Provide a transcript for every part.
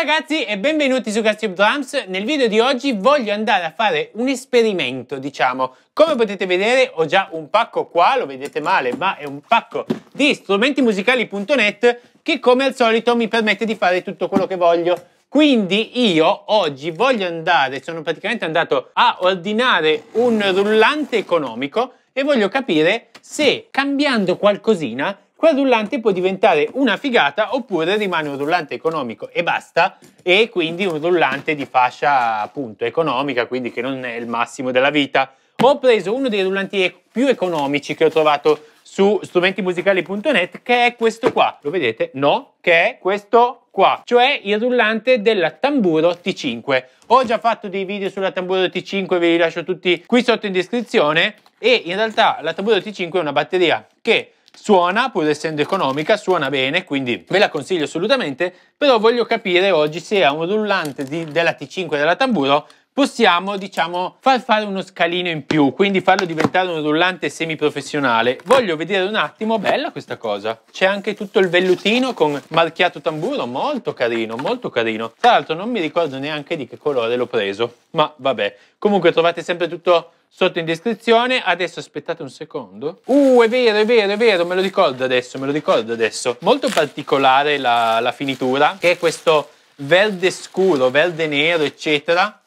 ragazzi e benvenuti su Gastrip Drums. Nel video di oggi voglio andare a fare un esperimento, diciamo. Come potete vedere ho già un pacco qua, lo vedete male, ma è un pacco di strumentimusicali.net che come al solito mi permette di fare tutto quello che voglio. Quindi io oggi voglio andare, sono praticamente andato a ordinare un rullante economico e voglio capire se cambiando qualcosina quel rullante può diventare una figata oppure rimane un rullante economico e basta e quindi un rullante di fascia appunto economica, quindi che non è il massimo della vita. Ho preso uno dei rullanti più economici che ho trovato su strumentimusicali.net che è questo qua, lo vedete? No, che è questo qua, cioè il rullante della Tamburo T5. Ho già fatto dei video sulla Tamburo T5, ve li lascio tutti qui sotto in descrizione e in realtà la Tamburo T5 è una batteria che Suona, pur essendo economica, suona bene, quindi ve la consiglio assolutamente, però voglio capire oggi se ha un rullante di, della T5 e della Tamburo possiamo diciamo far fare uno scalino in più quindi farlo diventare un rullante semi professionale voglio vedere un attimo bella questa cosa c'è anche tutto il vellutino con marchiato tamburo molto carino molto carino tra l'altro non mi ricordo neanche di che colore l'ho preso ma vabbè comunque trovate sempre tutto sotto in descrizione. Adesso aspettate un secondo. Uh, è vero, è vero, è vero, me lo ricordo adesso, me lo ricordo adesso. Molto particolare la, la finitura, che è questo verde scuro, verde nero, eccetera,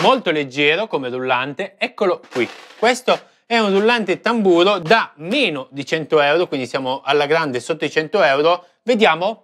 molto leggero come rullante, eccolo qui. Questo è un rullante tamburo da meno di 100 euro, quindi siamo alla grande sotto i 100 euro. Vediamo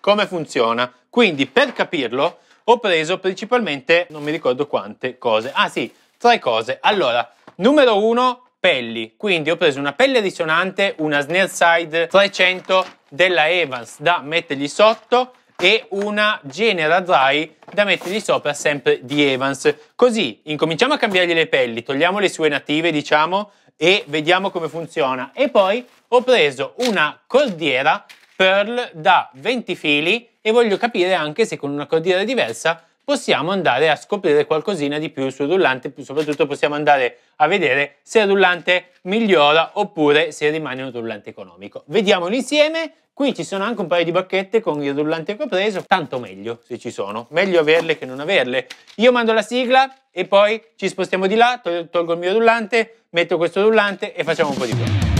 come funziona. Quindi per capirlo ho preso principalmente, non mi ricordo quante cose, ah sì, tre cose. Allora, numero uno, pelli, quindi ho preso una pelle risonante, una Snareside 300 della Evans da mettergli sotto, e una genera dry da mettere di sopra sempre di Evans. Così incominciamo a cambiargli le pelli, togliamo le sue native, diciamo, e vediamo come funziona. E poi ho preso una cordiera Pearl da 20 fili e voglio capire anche se con una cordiera diversa possiamo andare a scoprire qualcosina di più sul rullante, soprattutto possiamo andare a vedere se il rullante migliora oppure se rimane un rullante economico. Vediamolo insieme, Qui ci sono anche un paio di bacchette con il rullante che ho preso, tanto meglio se ci sono, meglio averle che non averle. Io mando la sigla e poi ci spostiamo di là, tolgo il mio rullante, metto questo rullante e facciamo un po' di più.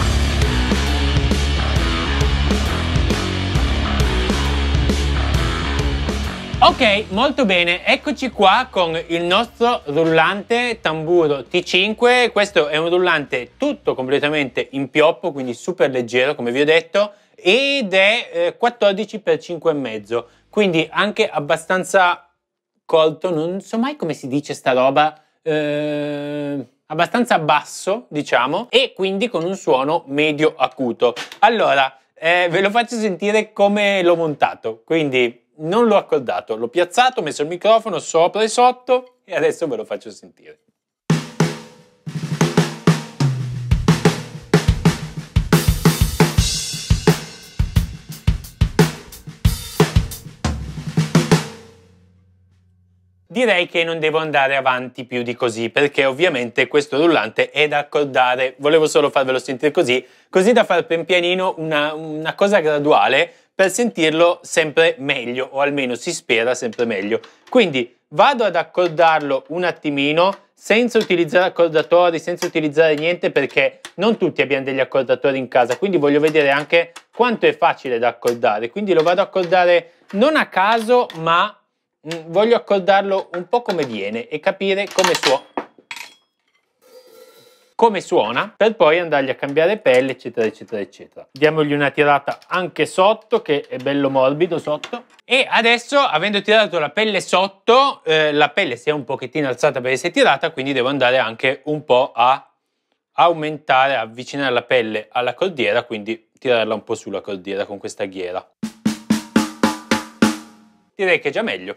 Ok, molto bene, eccoci qua con il nostro rullante tamburo T5. Questo è un rullante tutto completamente in pioppo, quindi super leggero, come vi ho detto, ed è 14x5,5, eh, quindi anche abbastanza colto, non so mai come si dice sta roba, eh, abbastanza basso, diciamo, e quindi con un suono medio acuto. Allora, eh, ve lo faccio sentire come l'ho montato, quindi non l'ho accordato, l'ho piazzato, ho messo il microfono sopra e sotto e adesso ve lo faccio sentire. direi che non devo andare avanti più di così perché ovviamente questo rullante è da accordare volevo solo farvelo sentire così così da far pian pianino una, una cosa graduale per sentirlo sempre meglio, o almeno si spera sempre meglio. Quindi vado ad accordarlo un attimino senza utilizzare accordatori, senza utilizzare niente perché non tutti abbiamo degli accordatori in casa, quindi voglio vedere anche quanto è facile da accordare. Quindi lo vado ad accordare non a caso, ma mm, voglio accordarlo un po' come viene e capire come suona come suona per poi andargli a cambiare pelle eccetera eccetera eccetera diamogli una tirata anche sotto che è bello morbido sotto e adesso avendo tirato la pelle sotto eh, la pelle si è un pochettino alzata per essere tirata quindi devo andare anche un po' a aumentare avvicinare la pelle alla cordiera quindi tirarla un po' sulla cordiera con questa ghiera direi che è già meglio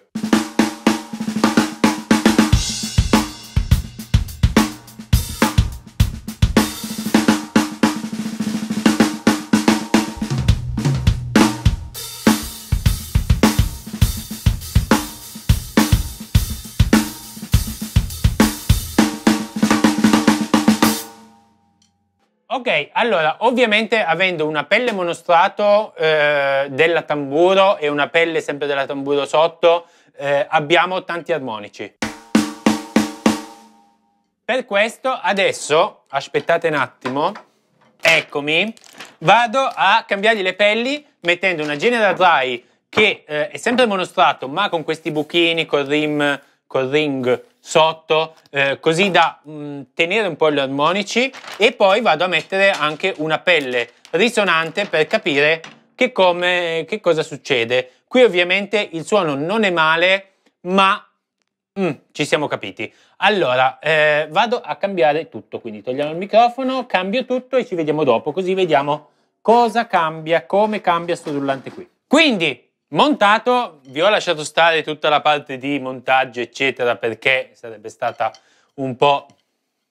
ok, allora, ovviamente avendo una pelle monostrato eh, della tamburo e una pelle sempre della tamburo sotto, eh, abbiamo tanti armonici. Per questo adesso, aspettate un attimo, eccomi, vado a cambiare le pelli mettendo una General Dry che eh, è sempre monostrato ma con questi buchini, con rim col ring sotto, eh, così da mh, mm, tenere un po' gli armonici e poi vado a mettere anche una pelle risonante per capire che, come, che cosa succede. Qui ovviamente il suono non è male, ma Mm, ci siamo capiti. Allora, eh, vado a cambiare tutto, quindi togliamo il microfono, cambio tutto e ci vediamo dopo, così vediamo cosa cambia, come cambia sto rullante qui. Quindi, Montato, vi ho lasciato stare tutta la parte di montaggio, eccetera, perché sarebbe stata un po',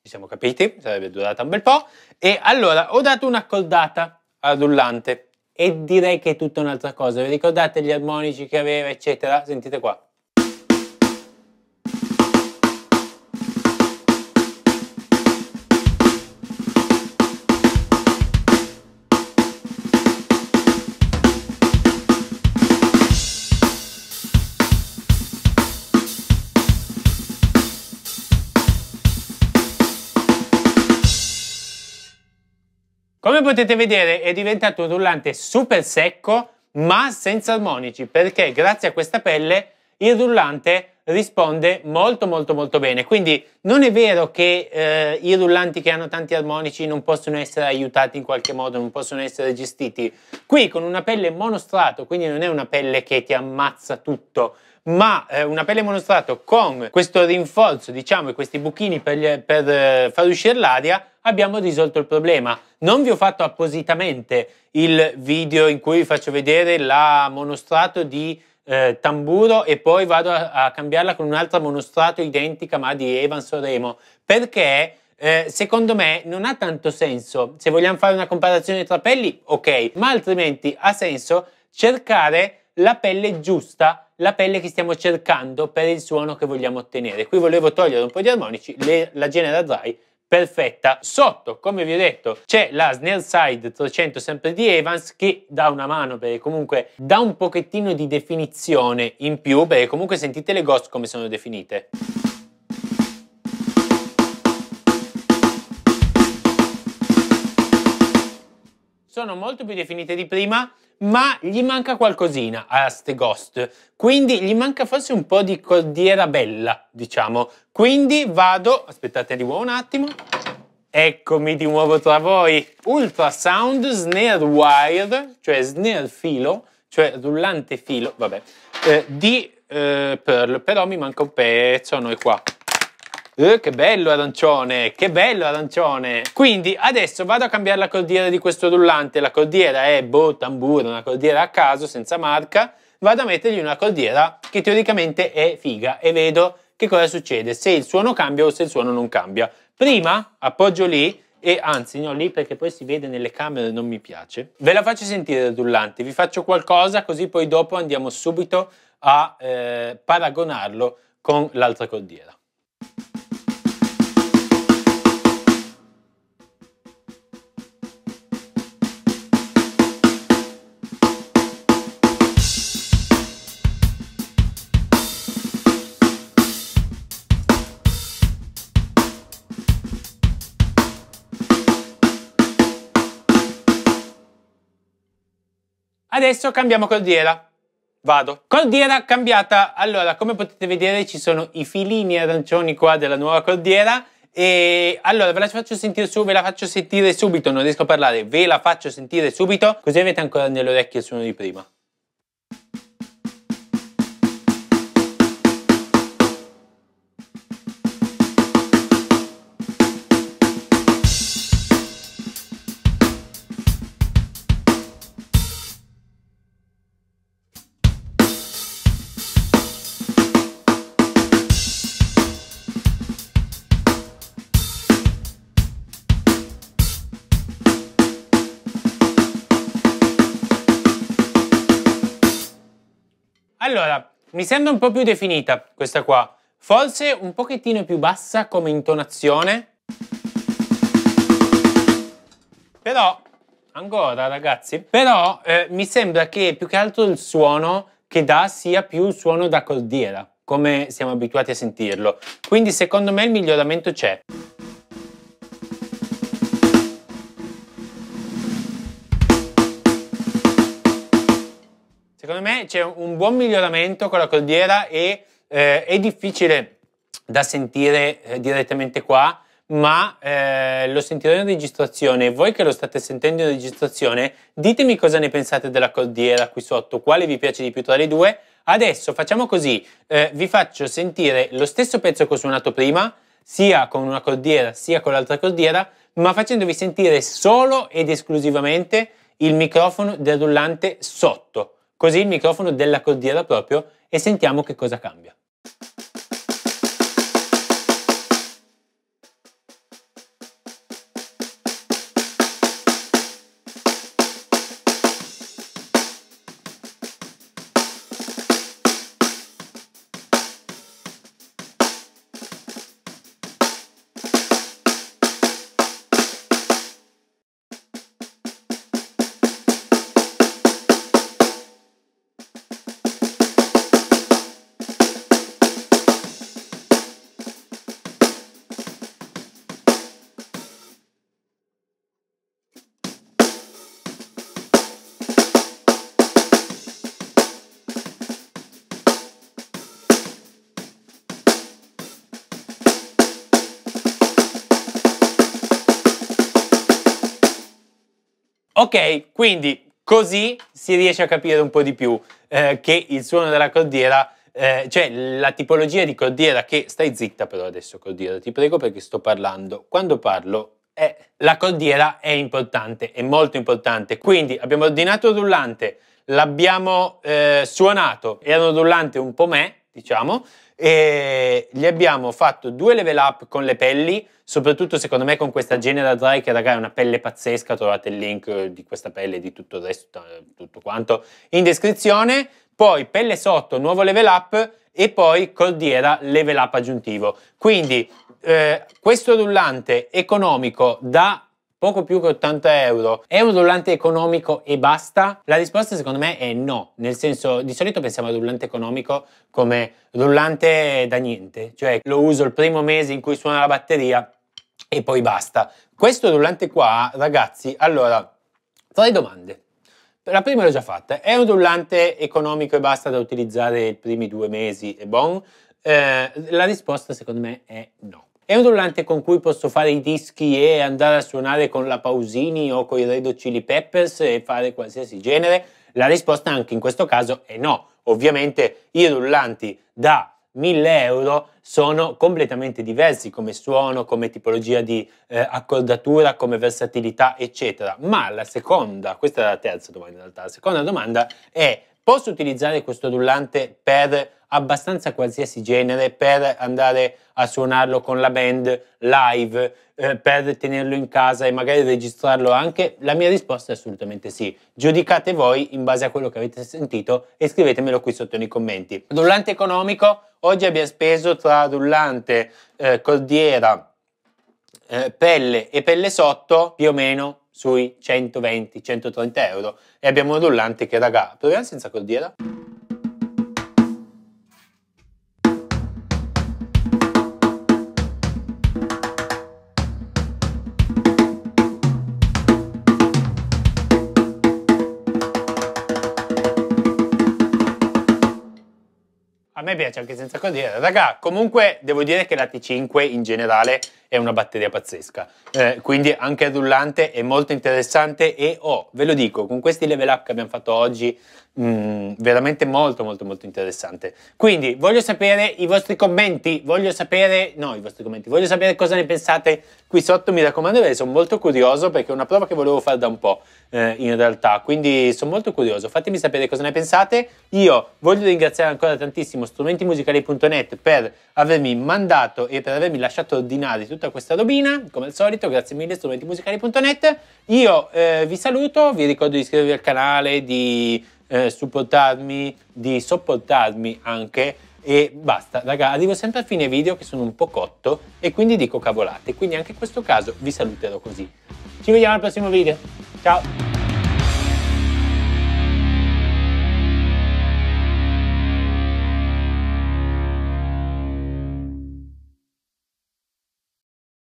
ci siamo capiti, sarebbe durata un bel po'. E allora ho dato una cordata al rullante e direi che è tutta un'altra cosa. Vi ricordate gli armonici che aveva, eccetera? Sentite qua. potete vedere è diventato un rullante super secco ma senza armonici perché grazie a questa pelle il rullante risponde molto molto molto bene quindi non è vero che eh, i rullanti che hanno tanti armonici non possono essere aiutati in qualche modo non possono essere gestiti qui con una pelle monostrato quindi non è una pelle che ti ammazza tutto ma eh, una pelle monostrato con questo rinforzo diciamo e questi buchini per, per eh, far uscire l'aria abbiamo risolto il problema. Non vi ho fatto appositamente il video in cui vi faccio vedere la monostrato di eh, tamburo e poi vado a, a cambiarla con un'altra monostrato identica ma di Evan Soremo perché eh, secondo me non ha tanto senso se vogliamo fare una comparazione tra pelli ok ma altrimenti ha senso cercare la pelle giusta la pelle che stiamo cercando per il suono che vogliamo ottenere qui volevo togliere un po' di armonici le, la genera dry perfetta. Sotto, come vi ho detto, c'è la Snell Side 300 sempre di Evans che dà una mano perché comunque dà un pochettino di definizione in più perché comunque sentite le ghost come sono definite. Sono molto più definite di prima ma gli manca qualcosina a ste ghost. Quindi gli manca forse un po' di cordiera bella, diciamo. Quindi vado, aspettate di nuovo un attimo. Eccomi di nuovo tra voi. Ultrasound snare wire, cioè snare filo, cioè rullante filo, vabbè, eh, di eh, Pearl. Però mi manca un pezzo, noi qua. Eh, che bello arancione, che bello arancione. Quindi adesso vado a cambiare la cordiera di questo rullante. La cordiera è boh, tamburo, una cordiera a caso, senza marca. Vado a mettergli una cordiera che teoricamente è figa e vedo che cosa succede, se il suono cambia o se il suono non cambia. Prima appoggio lì e anzi no lì perché poi si vede nelle camere non mi piace. Ve la faccio sentire il rullante, vi faccio qualcosa così poi dopo andiamo subito a eh, paragonarlo con l'altra cordiera. adesso cambiamo cordiera. Vado. Cordiera cambiata. Allora, come potete vedere ci sono i filini arancioni qua della nuova cordiera. E allora ve la faccio sentire su, ve la faccio sentire subito, non riesco a parlare, ve la faccio sentire subito, così avete ancora nelle orecchie il suono di prima. Allora, mi sembra un po' più definita questa qua. Forse un pochettino più bassa come intonazione. Però, ancora ragazzi, però eh, mi sembra che più che altro il suono che dà sia più il suono da cordiera, come siamo abituati a sentirlo. Quindi secondo me il miglioramento c'è. c'è un buon miglioramento con la cordiera e eh, è difficile da sentire eh, direttamente qua, ma eh, lo sentirò in registrazione. Voi che lo state sentendo in registrazione, ditemi cosa ne pensate della cordiera qui sotto, quale vi piace di più tra le due. Adesso facciamo così, eh, vi faccio sentire lo stesso pezzo che ho suonato prima, sia con una cordiera sia con l'altra cordiera, ma facendovi sentire solo ed esclusivamente il microfono del rullante sotto così il microfono della cordiera proprio e sentiamo che cosa cambia. quindi così si riesce a capire un po' di più eh, che il suono della cordiera, eh, cioè la tipologia di cordiera che... Stai zitta però adesso cordiera, ti prego perché sto parlando. Quando parlo eh, la cordiera è importante, è molto importante. Quindi abbiamo ordinato il rullante, l'abbiamo eh, suonato, era un rullante un po' me, diciamo, e gli abbiamo fatto due level up con le pelli, soprattutto secondo me con questa Genera Dry che ragazzi è una pelle pazzesca, trovate il link eh, di questa pelle e di tutto il resto, eh, tutto quanto in descrizione, poi pelle sotto, nuovo level up e poi cordiera level up aggiuntivo. Quindi eh, questo rullante economico da poco più che 80 euro, è un rullante economico e basta? La risposta secondo me è no, nel senso di solito pensiamo al rullante economico come rullante da niente, cioè lo uso il primo mese in cui suona la batteria e poi basta. Questo rullante qua, ragazzi, allora, tre domande. La prima l'ho già fatta, è un rullante economico e basta da utilizzare i primi due mesi e bon? Eh, la risposta secondo me è no. È un rullante con cui posso fare i dischi e andare a suonare con la Pausini o con i Red Chili Peppers e fare qualsiasi genere? La risposta anche in questo caso è no. Ovviamente i rullanti da 1000 euro sono completamente diversi come suono, come tipologia di eh, accordatura, come versatilità, eccetera. Ma la seconda, questa è la terza domanda in realtà, la seconda domanda è posso utilizzare questo rullante per abbastanza qualsiasi genere per andare a suonarlo con la band live, eh, per tenerlo in casa e magari registrarlo anche? La mia risposta è assolutamente sì. Giudicate voi in base a quello che avete sentito e scrivetemelo qui sotto nei commenti. Rullante economico, oggi abbiamo speso tra rullante, eh, cordiera, eh, pelle e pelle sotto più o meno sui 120-130 euro e abbiamo un rullante che raga, proviamo senza cordiera. piace anche senza così. Raga, comunque devo dire che la T5 in generale è una batteria pazzesca. Eh, quindi anche adullante è molto interessante e oh, ve lo dico, con questi level up che abbiamo fatto oggi, mh, mm, veramente molto molto molto interessante. Quindi voglio sapere i vostri commenti, voglio sapere, no i vostri commenti, voglio sapere cosa ne pensate qui sotto, mi raccomando perché sono molto curioso perché è una prova che volevo fare da un po' eh, in realtà, quindi sono molto curioso, fatemi sapere cosa ne pensate. Io voglio ringraziare ancora tantissimo strumentimusicali.net per avermi mandato e per avermi lasciato ordinare tutta questa robina, come al solito, grazie mille strumentimusicali.net. Io eh, vi saluto, vi ricordo di iscrivervi al canale, di eh, supportarmi, di sopportarmi anche e basta, raga, arrivo sempre a fine video che sono un po' cotto e quindi dico cavolate, quindi anche in questo caso vi saluterò così. Ci vediamo al prossimo video, ciao!